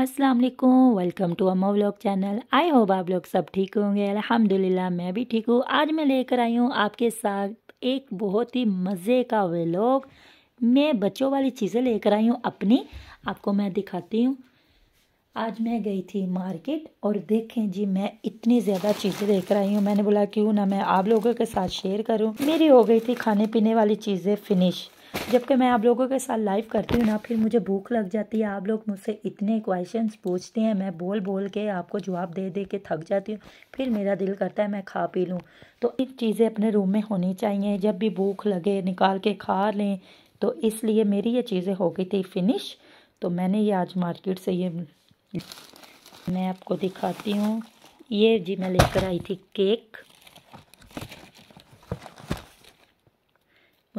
अस्सलाम वालेकुम welcome to Amma vlog channel I hope आप लोग सब ठीक होंगे अल्हम्दुलिल्लाह मैं भी ठीक हूँ आज मैं लेकर आई हूँ आपके साथ एक बहुत ही मज़े का व्लॉग मैं बच्चों वाली चीज़ें लेकर आई हूँ अपनी आपको मैं दिखाती हूँ आज मैं गई थी मार्केट और देखें जी मैं इतनी ज़्यादा चीज़ें लेकर आई हूँ मैंने बोला क्यों ना मैं आप लोगों के साथ शेयर करूँ मेरी हो गई थी खाने पीने वाली चीज़ें फिनिश जबकि मैं आप लोगों के साथ लाइव करती हूँ ना फिर मुझे भूख लग जाती है आप लोग मुझसे इतने क्वेश्चंस पूछते हैं मैं बोल बोल के आपको जवाब दे दे के थक जाती हूँ फिर मेरा दिल करता है मैं खा पी लूँ तो इन चीज़ें अपने रूम में होनी चाहिए जब भी भूख लगे निकाल के खा लें तो इसलिए मेरी ये चीज़ें हो गई थी फिनिश तो मैंने ये आज मार्केट से ये मैं आपको दिखाती हूँ ये जी मैं लेकर आई थी केक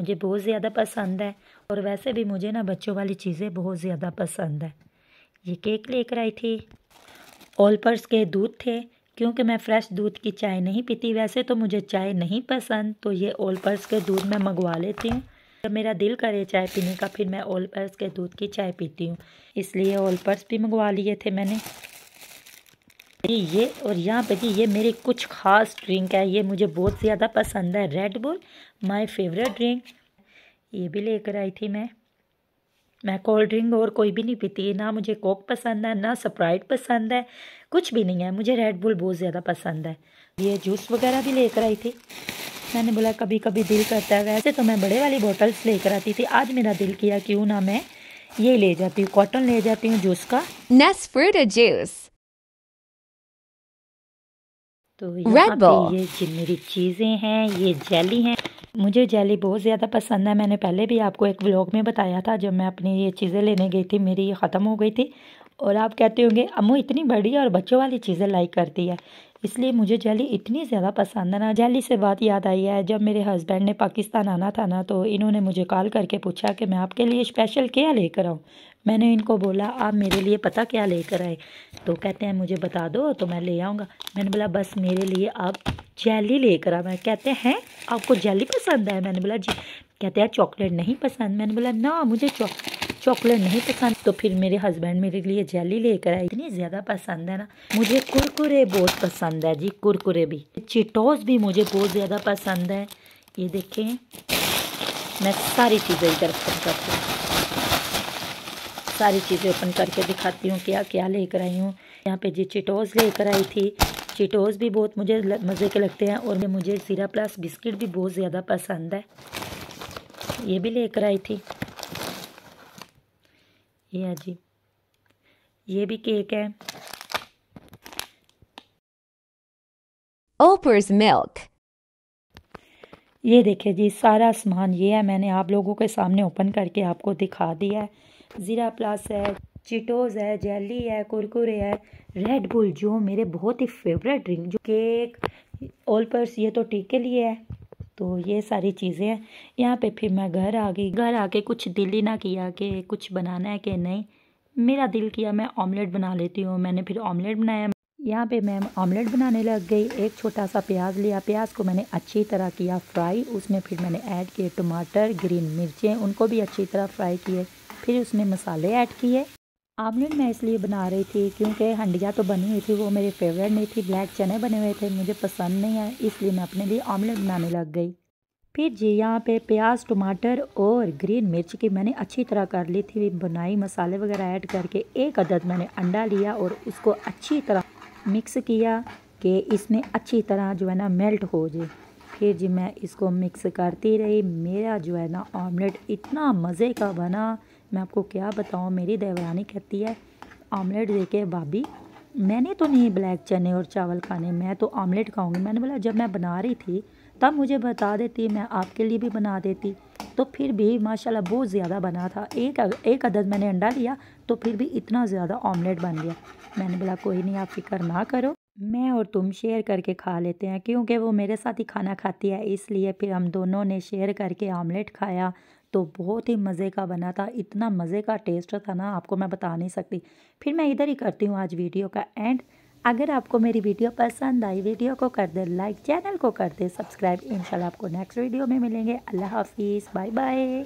मुझे बहुत ज़्यादा पसंद है और वैसे भी मुझे ना बच्चों वाली चीज़ें बहुत ज़्यादा पसंद है ये केक लेकर आई थी ऑलपर्स के दूध थे क्योंकि मैं फ्रेश दूध की चाय नहीं पीती वैसे तो मुझे चाय नहीं पसंद तो ये ओलपर्स के दूध मैं मंगवा लेती हूँ जब मेरा दिल करे चाय पीने का फिर मैं ओलपर्स के दूध की चाय पीती हूँ इसलिए ओलपर्स भी मंगवा लिए थे मैंने जी ये और यहाँ पे जी ये मेरी कुछ ख़ास ड्रिंक है ये मुझे बहुत ज़्यादा पसंद है Red Bull my favourite drink ये भी लेकर आई थी मैं मैं कोल्ड ड्रिंक और कोई भी नहीं पीती ना मुझे कोक पसंद है ना स्प्राइट पसंद है कुछ भी नहीं है मुझे रेड बुल बहुत ज़्यादा पसंद है ये जूस वगैरह भी लेकर आई थी मैंने बोला कभी कभी दिल करता है वैसे तो मैं बड़े वाली बॉटल्स लेकर आती थी आज मेरा दिल किया क्यों ना मैं ये ले जाती हूँ कॉटन ले जाती हूँ जूस का जूस तो ये जिन मेरी चीज़ें हैं ये जेली हैं मुझे जेली बहुत ज़्यादा पसंद है मैंने पहले भी आपको एक व्लॉग में बताया था जब मैं अपनी ये चीज़ें लेने गई थी मेरी ये ख़त्म हो गई थी और आप कहते होंगे अम्मू इतनी बड़ी और बच्चों वाली चीज़ें लाइक करती है इसलिए मुझे जेली इतनी ज़्यादा पसंद है ना जेली से बात याद आई है जब मेरे हस्बैंड ने पाकिस्तान आना था ना तो इन्होंने मुझे कॉल करके पूछा कि मैं आपके लिए स्पेशल क्या लेकर आऊँ मैंने इनको बोला आप मेरे लिए पता क्या लेकर आए तो कहते हैं मुझे बता दो तो मैं ले आऊँगा मैंने बोला बस मेरे लिए आप जेली लेकर आ मैं कहते हैं आपको जेली पसंद है मैंने बोला जी कहते हैं चॉकलेट नहीं पसंद मैंने बोला ना मुझे चॉकलेट नहीं पसंद तो फिर मेरे हस्बैंड मेरे लिए जेली लेकर आए इतनी ज़्यादा पसंद है ना मुझे कुरकुरे बहुत पसंद है जी कुरकुरे भी चिटोस भी मुझे बहुत ज़्यादा पसंद है ये देखें मैं सारी चीज़ें इधर ओपन करती हूँ सारी चीज़ें ओपन करके दिखाती हूँ क्या क्या लेकर आई हूँ यहाँ पे जी चिटोस लेकर आई थी चिटोज़ भी बहुत मुझे मज़े के लगते हैं और मुझे ज़ीरा प्लस बिस्किट भी बहुत ज़्यादा पसंद है ये भी लेकर आई थी ये हाँ जी ये भी केक है ओपर्स मिल्क ये देखिए जी सारा सामान ये है मैंने आप लोगों के सामने ओपन करके आपको दिखा दिया है ज़ीरा प्लस है चिटोज़ है जेली है कुरकुरे है रेड बुल जो मेरे बहुत ही फेवरेट ड्रिंक जो केक ऑल पर्स ये तो टीके लिए है तो ये सारी चीज़ें हैं यहाँ पे फिर मैं घर आ गई घर आके कुछ दिल ही ना किया कि कुछ बनाना है कि नहीं मेरा दिल किया मैं ऑमलेट बना लेती हूँ मैंने फिर ऑमलेट बनाया यहाँ पे मैं ऑमलेट बनाने लग गई एक छोटा सा प्याज लिया प्याज को मैंने अच्छी तरह किया फ्राई उसमें फिर मैंने ऐड किए टमाटर ग्रीन मिर्चें उनको भी अच्छी तरह फ्राई किए फिर उसमें मसाले ऐड किए आमलेट मैं इसलिए बना रही थी क्योंकि हंडिया तो बनी हुई थी वो मेरी फेवरेट नहीं थी ब्लैक चने बने हुए थे मुझे पसंद नहीं आए इसलिए मैं अपने लिए आमलेट बनाने लग गई फिर जी यहाँ पे प्याज टमाटर और ग्रीन मिर्च की मैंने अच्छी तरह कर ली थी बनाई मसाले वगैरह ऐड करके एक अदद मैंने अंडा लिया और उसको अच्छी तरह मिक्स किया कि इसमें अच्छी तरह जो है ना मेल्ट हो जाए फिर जी मैं इसको मिक्स करती रही मेरा जो है ना ऑमलेट इतना मज़े का बना मैं आपको क्या बताऊँ मेरी देवरानी कहती है ऑमलेट देखे भाभी मैंने तो नहीं ब्लैक चने और चावल खाने मैं तो ऑमलेट खाऊंगी मैंने बोला जब मैं बना रही थी तब मुझे बता देती मैं आपके लिए भी बना देती तो फिर भी माशाल्लाह बहुत ज़्यादा बना था एक एक अदद मैंने अंडा लिया तो फिर भी इतना ज़्यादा ऑमलेट बन गया मैंने बोला कोई नहीं आप फिक्र ना करो मैं और तुम शेयर करके खा लेते हैं क्योंकि वो मेरे साथ ही खाना खाती है इसलिए फिर हम दोनों ने शेयर करके आमलेट खाया तो बहुत ही मज़े का बना था इतना मज़े का टेस्ट था ना आपको मैं बता नहीं सकती फिर मैं इधर ही करती हूँ आज वीडियो का एंड अगर आपको मेरी वीडियो पसंद आई वीडियो को कर दे लाइक चैनल को कर दे सब्सक्राइब इंशाल्लाह आपको नेक्स्ट वीडियो में मिलेंगे अल्लाह हाफिज़ बाय बाय